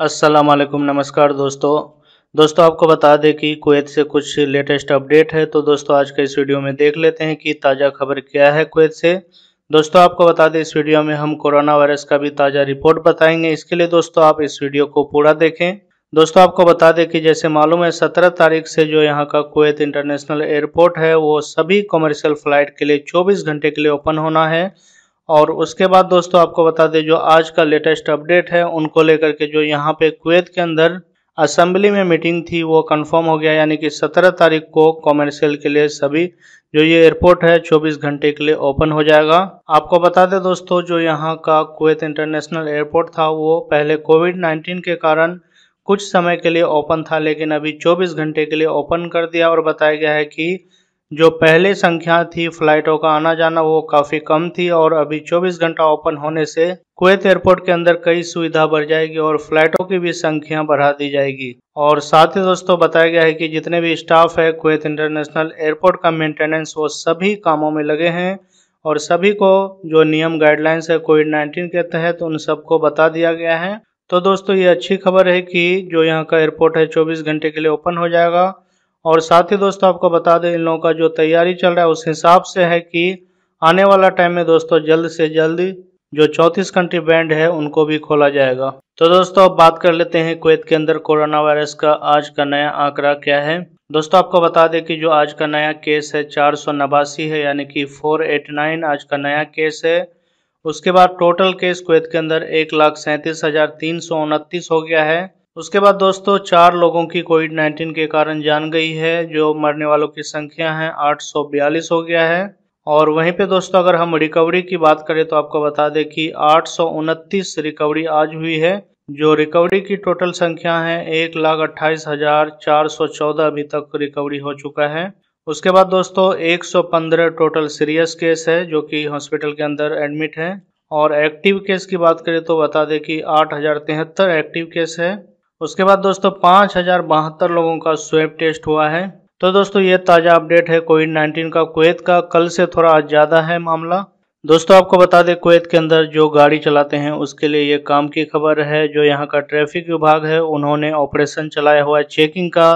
वालेकुम नमस्कार दोस्तों दोस्तों आपको बता दें कि कुवैत से कुछ लेटेस्ट अपडेट है तो दोस्तों आज के इस वीडियो में देख लेते हैं कि ताज़ा खबर क्या है कुवैत से दोस्तों आपको बता दें इस वीडियो में हम कोरोना वायरस का भी ताज़ा रिपोर्ट बताएंगे इसके लिए दोस्तों आप इस वीडियो को पूरा देखें दोस्तों आपको बता दें कि जैसे मालूम है सत्रह तारीख से जो यहाँ का कुवैत इंटरनेशनल एयरपोर्ट है वो सभी कॉमर्शियल फ्लाइट के लिए चौबीस घंटे के लिए ओपन होना है और उसके बाद दोस्तों आपको बता दें जो आज का लेटेस्ट अपडेट है उनको लेकर के जो यहाँ पे कुवैत के अंदर असेंबली में मीटिंग थी वो कंफर्म हो गया यानी कि 17 तारीख को कॉमर्शियल के लिए सभी जो ये एयरपोर्ट है 24 घंटे के लिए ओपन हो जाएगा आपको बता दें दोस्तों जो यहाँ का कुवैत इंटरनेशनल एयरपोर्ट था वो पहले कोविड 19 के कारण कुछ समय के लिए ओपन था लेकिन अभी 24 घंटे के लिए ओपन कर दिया और बताया गया है कि जो पहले संख्या थी फ्लाइटों का आना जाना वो काफ़ी कम थी और अभी 24 घंटा ओपन होने से कुवैत एयरपोर्ट के अंदर कई सुविधा बढ़ जाएगी और फ्लाइटों की भी संख्या बढ़ा दी जाएगी और साथ ही दोस्तों बताया गया है कि जितने भी स्टाफ है कुवैत इंटरनेशनल एयरपोर्ट का मेंटेनेंस वो सभी कामों में लगे हैं और सभी को जो नियम गाइडलाइंस है कोविड नाइन्टीन के तहत उन सबको बता दिया गया है तो दोस्तों ये अच्छी खबर है कि जो यहाँ का एयरपोर्ट है 24 घंटे के लिए ओपन हो जाएगा और साथ ही दोस्तों आपको बता दें इन लोगों का जो तैयारी चल रहा है उस हिसाब से है कि आने वाला टाइम में दोस्तों जल्द से जल्द जो चौंतीस कंट्री बैंड है उनको भी खोला जाएगा तो दोस्तों अब बात कर लेते हैं कुवैत के अंदर कोरोना वायरस का आज का नया आंकड़ा क्या है दोस्तों आपको बता दें कि जो आज का नया केस है चार सौ नवासी है यानी कि फोर एट नाइन आज का नया केस है उसके बाद टोटल केस कुवैत के अंदर एक लाख सैंतीस हजार तीन सौ उनतीस हो गया है उसके बाद दोस्तों चार लोगों की कोविड 19 के कारण जान गई है जो मरने वालों की संख्या है 842 हो गया है और वहीं पे दोस्तों अगर हम रिकवरी की बात करें तो आपको बता दें कि आठ रिकवरी आज हुई है जो रिकवरी की टोटल संख्या है एक लाख अट्ठाईस हजार चार सौ चौदह अभी तक रिकवरी हो चुका है उसके बाद दोस्तों एक सौ पंद्रह टोटल सीरियस केस है जो कि हॉस्पिटल के अंदर एडमिट है और एक्टिव केस की बात करें तो बता दें कि आठ हजार तिहत्तर एक्टिव केस है उसके बाद दोस्तों पाँच हजार बहत्तर लोगों का स्वेब टेस्ट हुआ है तो दोस्तों ये ताज़ा अपडेट है कोविड नाइन्टीन का कुवैत का कल से थोड़ा ज़्यादा है मामला दोस्तों आपको बता दें कुवैत के अंदर जो गाड़ी चलाते हैं उसके लिए ये काम की खबर है जो यहाँ का ट्रैफिक विभाग है उन्होंने ऑपरेशन चलाया हुआ है चेकिंग का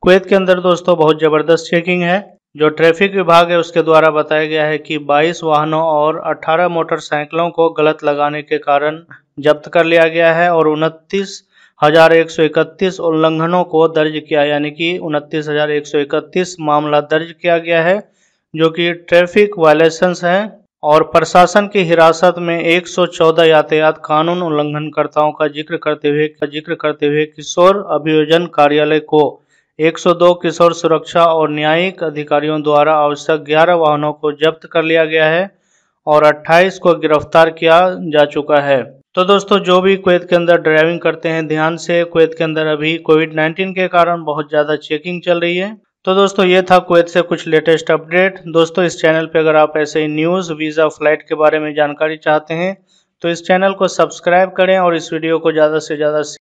कुवैत के अंदर दोस्तों बहुत ज़बरदस्त चेकिंग है जो ट्रैफिक विभाग है उसके द्वारा बताया गया है कि 22 वाहनों और 18 मोटरसाइकिलों को गलत लगाने के कारण जब्त कर लिया गया है और उनतीस हजार एक सौ इकतीस उल्लंघनों को दर्ज किया यानी कि उनतीस हजार एक सौ इकतीस मामला दर्ज किया गया है जो कि ट्रैफिक वायलेशंस हैं और प्रशासन की हिरासत में 114 यातायात कानून उल्लंघनकर्ताओं का जिक्र करते हुए का जिक्र करते हुए किशोर अभियोजन कार्यालय को 102 किशोर सुरक्षा और न्यायिक अधिकारियों द्वारा आवश्यक 11 वाहनों को जब्त कर लिया गया है और 28 को गिरफ्तार किया जा चुका है तो दोस्तों जो भी कुवैत के अंदर ड्राइविंग करते हैं ध्यान से कुवैत के अंदर अभी कोविड 19 के कारण बहुत ज़्यादा चेकिंग चल रही है तो दोस्तों ये था कुवैत से कुछ लेटेस्ट अपडेट दोस्तों इस चैनल पे अगर आप ऐसे ही न्यूज़ वीज़ा फ्लाइट के बारे में जानकारी चाहते हैं तो इस चैनल को सब्सक्राइब करें और इस वीडियो को ज़्यादा से ज़्यादा